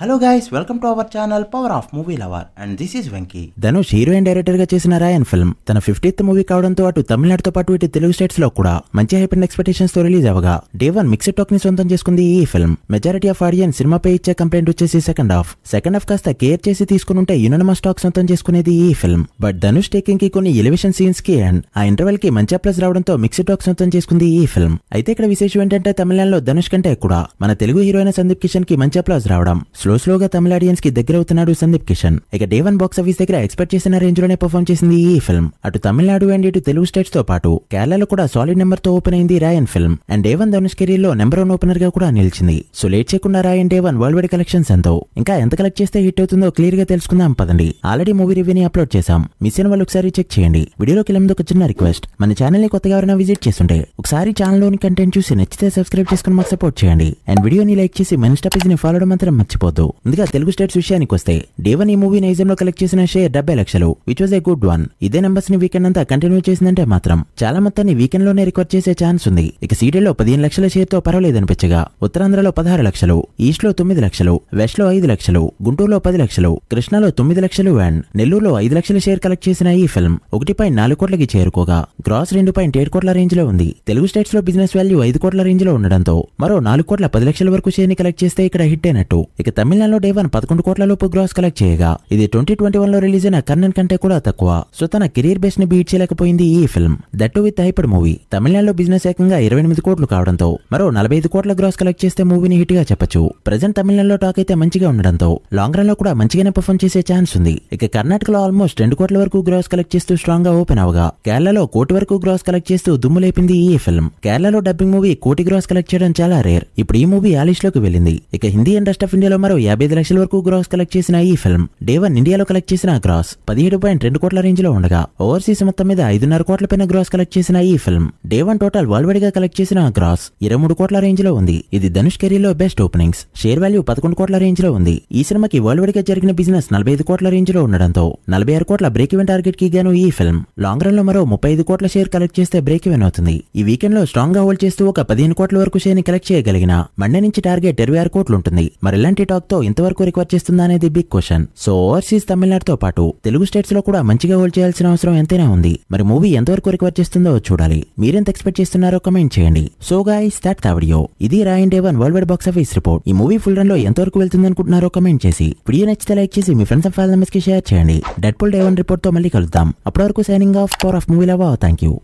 hello guys welcome to our channel power of movie lover and this is Venky Dhanush heroine director గా చేసిన Raayan film తన fiftieth movie కావడంతో అటు తమిళనాడుతో పాటు ఇటు తెలుగు స్టేట్స్ లో కూడా మంచి హైప్ అండ్ ఎక్స్పెక్టేషన్స్ తో రిలీజ్ అవగా డే వన్ మిక్స్డ్ టాక్ ని సొంతం చేసుకుంది ఈ ఫిల్మ్ మెజారిటీ ఆఫ్ ఆడియన్ సినిమాపై ఇచ్చే కంప్లైంట్ వచ్చేసి సెకండ్ హాఫ్ సెకండ్ హాఫ్ కాస్త కేర్ చేసి తీసుకుని ఉంటే యునోనమస్ టాక్ సొంతం చేసుకునేది ఈ ఫిల్మ్ బట్ ధనుష్ టేకింగ్ కి కొన్ని ఎలివేషన్ సీన్స్ కి అండ్ ఆ ఇంటర్వెల్ కి మంచి అప్లస్ రావడంతో మిక్స్డ్ టాక్ సొంతం చేసుకుంది ఈ ఫిల్మ్ అయితే ఇక్కడ విశేషం ఏంటంటే తమిళనాడులో ధనుష్ కంటే కూడా మన తెలుగు హీరోయిన్ సందీప్ కిషన్ కి మంచి ప్లస్ రావడం స్లో స్లోగా తమిళ ఆడియన్స్ కి దగ్గర అవుతున్నాడు సందీప్ కిషన్ ఇక డే వన్ బాక్స్ ఆఫీస్ దగ్గర ఎక్స్పెక్ట్ చేసిన రేంజ్ లోనే పర్ఫామ్ చేసింది ఈ ఫిల్మ్ అటు తమిళనాడు అండ్ ఇటు తెలుగు స్టేట్స్ తో పాటు కేరళలో కూడా సాలిడ్ నెంబర్ తో ఓపెన్ అయింది Raayan film and day one Dhanush career లో నెంబర్ వన్ ఓపెనర్ గా కూడా నిలిచింది సో లేట్ చేయకుండా Raayan day one worldwide collections ఎంతో ఇంకా ఎంత కలెక్ట్ చేస్తే హిట్ అవుతుందో క్లియర్ గా తెలుసుకుందాం పదండి ఆల్రెడీ మూవీ రివ్యూని అప్లోడ్ చేశాం మిస్ అయిన వాళ్ళు ఒకసారి చెక్ చేయండి వీడియోలోకి వెళ్ళి ఒక చిన్న రిక్వెస్ట్ మన ఛానల్ ని కొత్తగా ఎవరైనా విజిట్ చేస్తుంటే ఒకసారి ఛానల్ లోని కంటెంట్ చూసి నచ్చితే సబ్స్క్రైబ్ చేసుకుని మాకు సపోర్ట్ చేయండి అండ్ వీడియోని లైక్ చేసి మన స్టపేజ్ ని ఫాలో అవడం మాత్రం మర్చిపోద్దు మర్చిపోవద్దు ముందుగా తెలుగు స్టేట్స్ విషయానికి వస్తే డేవన్ ఈ మూవీ నైజం లో కలెక్ట్ చేసిన షేర్ డెబ్బై లక్షలు which was a good one ఇదే నెంబర్స్ ని వీకెండ్ అంతా కంటిన్యూ చేసిందంటే మాత్రం చాలా మొత్తాన్ని వీకెండ్ లోనే రికార్డ్ చేసే ఛాన్స్ ఉంది ఇక సీడీలో పదిహేను లక్షల షేర్తో పర్వాలేదనిపించగా ఉత్తరాంధ్రలో పదహారు లక్షలు ఈస్ట్ లో తొమ్మిది లక్షలు వెస్ట్ లో ఐదు లక్షలు గుంటూరులో పది లక్షలు కృష్ణాలో తొమ్మిది లక్షలు అండ్ నెల్లూరులో ఐదు లక్షల షేర్ కలెక్ట్ చేసిన ఈ ఫిల్మ్ ఒకటి పాయింట్ నాలుగు కోట్లకి చేరుకోగా గ్రాస్ రెండు పాయింట్ ఏడు కోట్ల రేంజ్ లో ఉంది తెలుగు స్టేట్స్ లో బిజినెస్ వాల్యూ ఐదు కోట్ల రేంజ్ లో ఉండడంతో మరో నాలుగు కోట్ల పది లక్షల వరకు షేర్ ని కలెక్ట్ చేస్తే ఇక్కడ హిట్ అయినట్టు ఇక తమిళనాడులో డే వన్ పదకొండు కోట్ల లోపు గ్రాస్ కలెక్ట్ చేయగా ఇది ట్వంటీ ట్వంటీ వన్ లో రిలీజ్ అయిన కర్ణన్ కంటే కూడా తక్కువ సో తన కెరీర్ బెస్ట్ ని బీట్ చేయలేకపోయింది ఈ film that with hyper movie తమిళనాడులో బిజినెస్ ఏకంగా ఇరవై ఎనిమిది కోట్లు కావడంతో మరో నలభై ఐదు కోట్ల గ్రాస్ కలెక్ట్ చేస్తే మూవీని హిట్ గా చెప్పచ్చు ప్రజెంట్ తమిళనాడులో టాక్ అయితే మంచిగా ఉండడంతో లాంగ్ రన్ లో కూడా మంచిగానే పర్ఫామ్ చేసే ఛాన్స్ ఉంది ఇక కర్ణాటకలో ఆల్మోస్ట్ రెండు కోట్ల వరకు గ్రాస్ కలెక్ట్ చేస్తూ స్ట్రాంగ్ గా ఓపెన్ అవగా కేరళలో కోటి వరకు గ్రాస్ కలెక్ట్ చేస్తూ దుమ్ము లేపింది ఈ ఫిల్మ్ కేరళలో డబ్బింగ్ మూవీ కోటి గ్రాస్ కలెక్ట్ చేయడం చాలా రేర్ ఇప్పుడు ఈ మూవీ ఆలిష్ లోకి వెళ్ళింది ఇక హిందీ అండ్ రెస్ట్ ఆఫ్ ఇండియాలో మరో ఇండియాలో యాభై లక్షల వరకు గ్రాస్ కలెక్ట్ చేసిన ఈ ఫిల్మ్ డే వన్ ఇండియాలో కలెక్ట్ చేసిన గ్రాస్ పదిహేడు పాయింట్ రెండు కోట్ల రేంజ్ లో ఉండగా ఓవర్సీస్ మొత్తం మీద ఐదున్నర కోట్ల పైన గ్రాస్ కలెక్ట్ చేసిన ఈ film day one total worldwide గా కలెక్ట్ చేసిన గ్రాస్ ఇరవై మూడు కోట్ల రేంజ్ లో ఉంది ఇది ధనుష్ కెరీర్ లో బెస్ట్ ఓపెనింగ్స్ షేర్ వాల్యూ పదకొండు కోట్ల రేంజ్ లో ఉంది ఈ సినిమాకి వరల్డ్ వైడ్ గా జరిగిన బిజినెస్ నలభై ఐదు కోట్ల రేంజ్ లో ఉండడంతో నలభై ఆరు కోట్ల బ్రేక్ ఈవెన్ టార్గెట్ కి గాను ఈ ఫిల్మ్ లాంగ్ రన్ లో మరో ముప్పై ఐదు కోట్ల షేర్ కలెక్ట్ చేస్తే బ్రేక్ ఈవెన్ అవుతుంది ఈ వీకెండ్ లో స్ట్రాంగ్ గా హోల్డ్ చేస్తూ ఒక పదిహేను కోట్ల వరకు షేర్ ని కలెక్ట్ చేయగలిగిన మండే నుంచి టార్గెట్ ఇరవై ఆరు కోట్లు ఉంటుంది మరి ఇలాంటి టాక్ తో ఇంతవరకు రికవర్ చేస్తుందా అనేది బిగ్ క్వశ్చన్ సో ఓవర్సీస్ తమిళనాడుతో పాటు తెలుగు స్టేట్స్ లో కూడా మంచిగా హోల్డ్ చేయాల్సిన అవసరం ఎంతైనా ఉంది మరి మూవీ ఎంతవరకు రికవర్ చేస్తుందో చూడాలి మీరెంత ఎక్స్పెక్ట్ చేస్తున్నారో కమెంట్ చేయండి so guys that the video ఇది Raayan day one worldwide box office report ఈ మూవీ ఫుల్ రన్ లో ఎంతవరకు వెళ్తుంది అనుకుంటున్నారో కమెంట్ చేసి వీడియో నచ్చితే లైక్ చేసి మీ ఫ్రెండ్స్ ఫ్యామిలీ మెంబర్స్ కి షేర్ చేయండి డెడ్ పుల్ డేవన్ రిపోర్ట్ తో మళ్ళీ కలుద్దాం అప్పటి వరకు signing off power of movie love thank you